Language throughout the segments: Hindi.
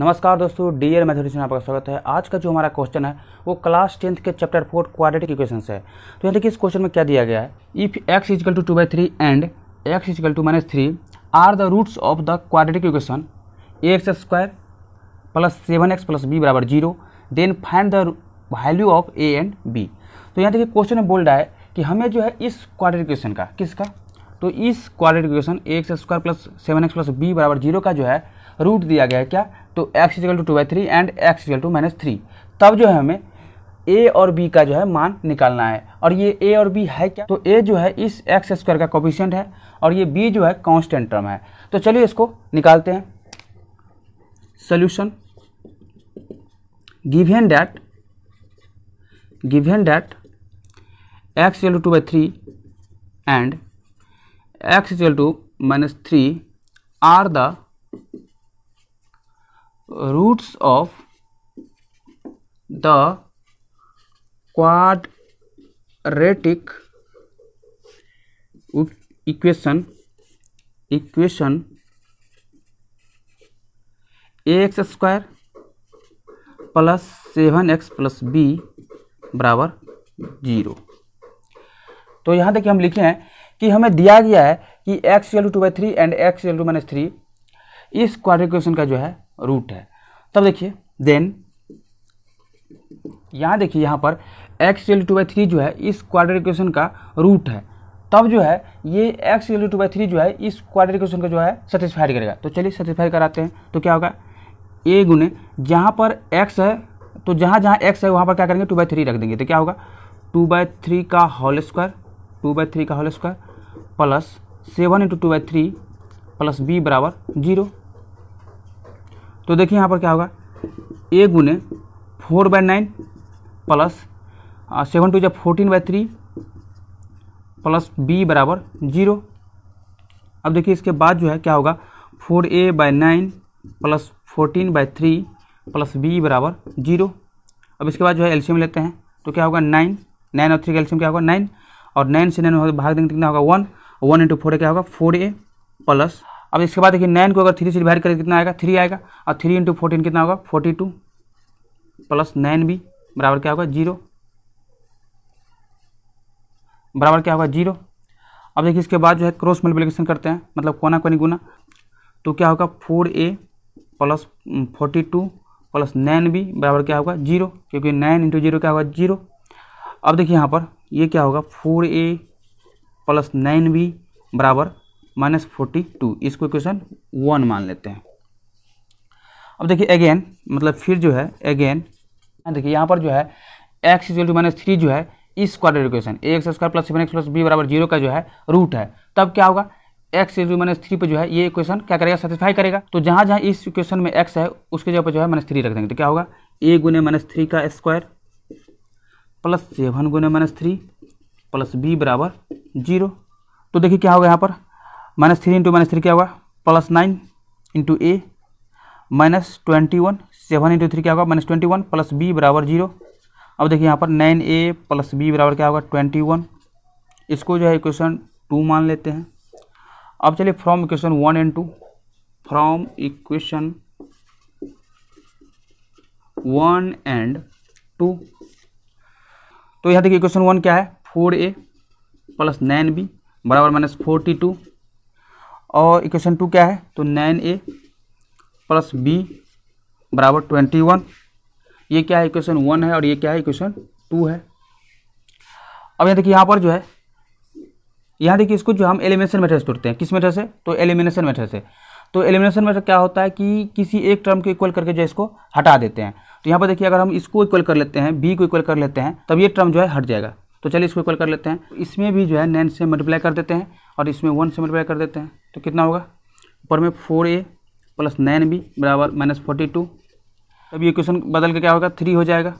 नमस्कार दोस्तों डीएर मैथमेटिक्स में आपका स्वागत है आज का जो हमारा क्वेश्चन है वो क्लास टेंथ के चैप्टर फोर क्वाड्रेटिक इक्वेशन है तो यहाँ देखिए इस क्वेश्चन में क्या दिया गया है if x is equal to two by three and x is equal to minus three are the roots of the quadratic equation a x square plus seven x plus b बराबर zero then find the value of a and b तो यहाँ देखिए क्वेश्चन में बोल रहा है कि हमें जो है इस क्वाड्रेटिक इक्वेशन का किसका तो इस quality question x square plus seven x plus b बराबर जीरो का जो है रूट दिया गया है क्या तो x is equal to two by three and x is equal to minus three तब जो है हमें ए और बी का जो है मान निकालना है और ये ए और बी है क्या तो ए जो है इस एक्स स्क्वायर का कॉपिशेंट है और ये बी जो है कॉन्स्टेंट टर्म है तो चलिए इसको निकालते हैं solution given that given that x is equal to two by three and x is to minus three are the roots of the quadratic equation equation a x square plus seven x plus b बराबर जीरो तो यहां देखिए हम लिखे हैं कि हमें दिया गया है कि x equal two by three and x equal to minus three इस क्वाड्रिक इक्वेशन का जो है रूट है तब देखिए देन यहाँ देखिए यहाँ पर x equal two by three जो है इस क्वाड्रिक इक्वेशन का रूट है तब जो है ये x equal two by three जो है इस क्वाड्रिक इक्वेशन का जो है सेटिस्फाई करेगा तो चलिए सेटिस्फाई कराते हैं तो क्या होगा ए गुने जहाँ पर एक्स है तो जहाँ जहाँ एक्स है वहाँ पर क्या करेंगे टू बाई थ्री रख देंगे तो क्या होगा टू बाई थ्री का whole square two by three का whole square plus seven into two by three plus b बराबर जीरो तो देखिए यहाँ पर क्या होगा ए गुने four by nine plus seven two जब fourteen by three plus b बराबर जीरो अब देखिए इसके बाद जो है क्या होगा four a by nine plus fourteen by three plus b बराबर जीरो अब इसके बाद जो है एल्शियम लेते हैं तो क्या होगा नाइन नाइन और थ्री का एल्शियम क्या होगा नाइन और नाइन से नाइन भाग देंगे तो कितना होगा वन वन इंटू फोर क्या होगा फोर ए प्लस अब इसके बाद देखिए नाइन को अगर थ्री से डिवाइड करें तो कितना आएगा थ्री आएगा और थ्री इंटू फोर्टीन कितना होगा forty two plus nine b बराबर क्या होगा जीरो बराबर क्या होगा जीरो अब देखिए इसके बाद जो है क्रॉस मल्टीप्लिकेशन करते हैं मतलब कोना कोनी गुना तो क्या होगा four a plus forty two plus nine b बराबर क्या होगा जीरो क्योंकि नाइन इंटू जीरो क्या होगा जीरो अब देखिए यहाँ पर ये क्या होगा four a plus nine b बराबर माइनस फोर्टी टू इसको क्वेश्चन वन मान लेते हैं अब देखिए अगेन मतलब फिर जो है अगेन देखिए यहाँ पर जो है x is equal to minus three जो है इस quad equation a x square plus seven x plus b बराबर जीरो का जो है रूट है तब क्या होगा x is equal to minus three पर जो है ये इक्वेशन क्या करेगा सेटिस्फाई करेगा तो जहाँ जहाँ इस इक्वेशन में एक्स है उसके जगह पर जो है माइनस थ्री रख देंगे तो क्या होगा ए गुने माइनस थ्री का स्क्वायर प्लस सेवन गुने माइनस थ्री प्लस बी बराबर जीरो तो देखिए क्या होगा यहाँ पर minus three into minus three क्या होगा plus nine into a minus twenty one seven into three क्या होगा minus twenty one plus b बराबर जीरो अब देखिए यहाँ पर नाइन ए प्लस बी बराबर क्या होगा ट्वेंटी वन इसको जो है इक्वेशन टू मान लेते हैं अब चलिए from equation one and two from equation one and two तो यहाँ देखिए क्वेश्चन वन क्या है four a plus nine b बराबर माइनस फोर्टी टू और इक्वेशन टू क्या है तो नाइन ए प्लस बी बराबर ट्वेंटी वन ये क्या है इक्वेशन वन है और ये क्या है इक्वेशन टू है अब यहाँ देखिए यहाँ पर जो है यहाँ देखिए इसको जो हम एलिमिनेशन मेथड से तोड़ते हैं किस मेथड से तो एलिमिनेशन मेथड से तो एलिमिनेशन मेथड क्या होता है कि किसी एक टर्म को इक्वल करके जो इसको हटा देते हैं तो यहाँ पर देखिए अगर हम इसको इक्वल कर लेते हैं बी को इक्वल कर लेते हैं तब ये टर्म जो है हट जाएगा तो चलिए इसको इक्वल कर लेते हैं इसमें भी जो है नैन से मल्टीप्लाई कर देते हैं और इसमें वन से मल्टीप्लाई कर देते हैं तो कितना होगा ऊपर में four a plus nine b बराबर माइनस फोर्टी टू अब ये क्वेश्चन बदल के क्या होगा थ्री हो जाएगा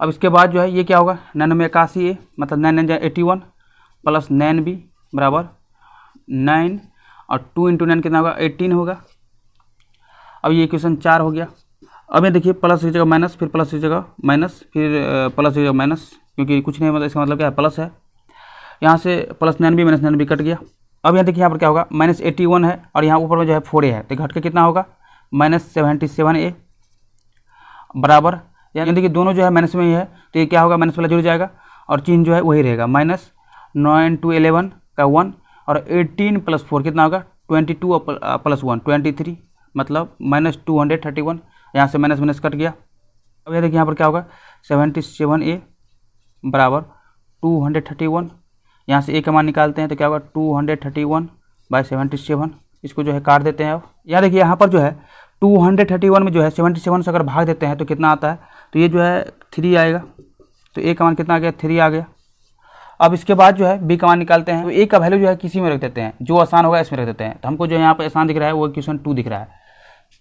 अब इसके बाद जो है ये क्या होगा नाइन में इक्यासी ए मतलब nine nine eighty one plus nine b बराबर नाइन और टू इंटू नाइन कितना होगा एटीन होगा अब ये क्वेश्चन चार हो गया अब ये देखिए प्लस की जगह माइनस फिर प्लस की जगह माइनस फिर प्लस की जगह माइनस क्योंकि कुछ नहीं मतलब इसका मतलब क्या है प्लस है यहाँ से plus nine b minus nine b cut गया अब यहाँ देखिए यहाँ पर क्या होगा माइनस एट्टी वन है और यहाँ ऊपर में जो है फोर ए है तो घट के कितना होगा माइनस सेवेंटी सेवन ए बराबर यानी देखिए दोनों जो है माइनस में ही है तो ये क्या होगा माइनस वाला जुड़ जाएगा और चिन्ह जो है वही रहेगा माइनस नाइन टू एलेवन का वन और एटीन प्लस फोर कितना होगा twenty two plus one twenty three मतलब minus two hundred thirty one यहाँ से माइनस माइनस कट गया अब ये देखिए यहाँ पर क्या होगा सेवेंटी सेवन ए बराबर टू हंड्रेड थर्टी वन यहाँ से ए का मान निकालते हैं तो क्या होगा two hundred thirty one by seventy seven इसको जो है काट देते हैं अब यहाँ देखिए यहाँ पर जो है टू हंड्रेड थर्टी वन में जो है सेवेंटी सेवन से अगर भाग देते हैं तो कितना आता है तो ये जो है थ्री आएगा तो ए का मान कितना आ गया थ्री आ गया अब इसके बाद जो है बी का मान निकालते हैं तो ए का वैल्यू जो है किसी में रख देते हैं जो आसान होगा इसमें रख देते हैं तो हमको जो यहाँ पर आसान दिख रहा है वो क्वेश्चन टू दिख रहा है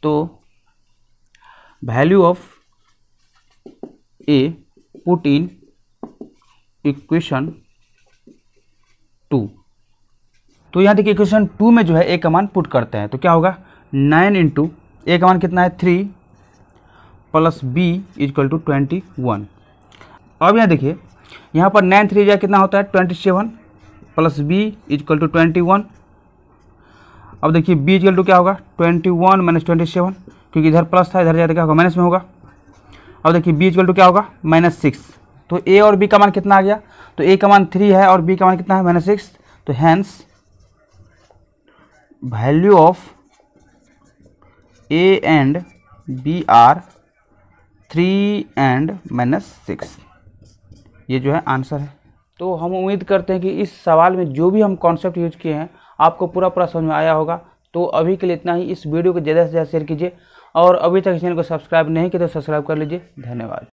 तो value of a put in equation two तो यहाँ देखिए इक्वेशन टू में जो है ए का मान पुट करते हैं तो क्या होगा नाइन इंटू ए का मान कितना है three plus b is equal to twenty one अब यहाँ देखिए यहाँ पर नाइन थ्री जो कितना होता है twenty seven plus b is equal to twenty one अब देखिए बी इजकल टू क्या होगा twenty one minus twenty seven क्योंकि इधर प्लस था इधर जाए क्या होगा माइनस में होगा अब देखिए बी इजल टू क्या होगा माइनस सिक्स तो ए और बी का मान कितना आ गया तो ए का मान थ्री है और बी का मान कितना है माइनस सिक्स तो hence value of a and b are three and minus six ये जो है आंसर है तो हम उम्मीद करते हैं कि इस सवाल में जो भी हम कॉन्सेप्ट यूज किए हैं आपको पूरा पूरा समझ में आया होगा तो अभी के लिए इतना ही इस वीडियो को ज़्यादा से ज़्यादा शेयर कीजिए और अभी तक चैनल को सब्सक्राइब नहीं किया तो सब्सक्राइब कर लीजिए धन्यवाद